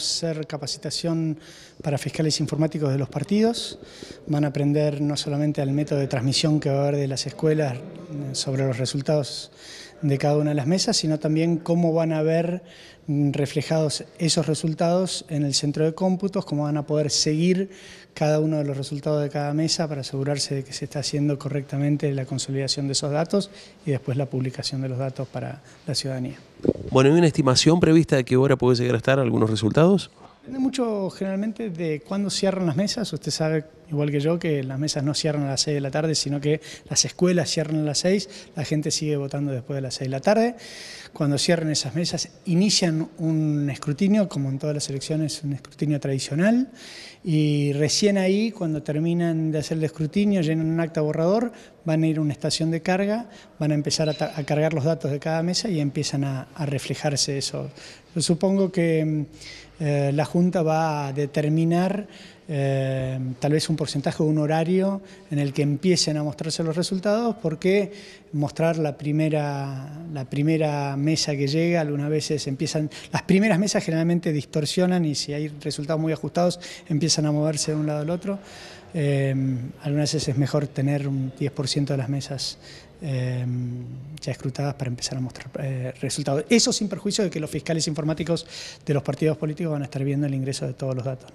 ser hacer capacitación para fiscales informáticos de los partidos. Van a aprender no solamente al método de transmisión que va a haber de las escuelas eh, sobre los resultados de cada una de las mesas, sino también cómo van a ver Mm, reflejados esos resultados en el centro de cómputos, cómo van a poder seguir cada uno de los resultados de cada mesa para asegurarse de que se está haciendo correctamente la consolidación de esos datos y después la publicación de los datos para la ciudadanía. Bueno, ¿hay una estimación prevista de qué hora puede llegar a estar algunos resultados? Depende mucho generalmente de cuando cierran las mesas. Usted sabe, igual que yo, que las mesas no cierran a las 6 de la tarde, sino que las escuelas cierran a las 6, la gente sigue votando después de las 6 de la tarde. Cuando cierren esas mesas, inician un escrutinio, como en todas las elecciones, un escrutinio tradicional, y recién ahí, cuando terminan de hacer el escrutinio, llenan un acta borrador, van a ir a una estación de carga, van a empezar a, cargar los datos de cada mesa y empiezan a, reflejarse eso. supongo que eh, la Junta va a determinar eh, tal vez un porcentaje o un horario en el que empiecen a mostrarse los resultados, porque mostrar la primera, la primera mesa que llega, algunas veces empiezan, las primeras mesas generalmente distorsionan y si hay resultados muy ajustados empiezan a moverse de un lado al otro. Eh, algunas veces es mejor tener un 10% de las mesas ya escrutadas para empezar a mostrar eh, resultados. Eso sin perjuicio de que los fiscales informáticos de los partidos políticos van a estar viendo el ingreso de todos los datos.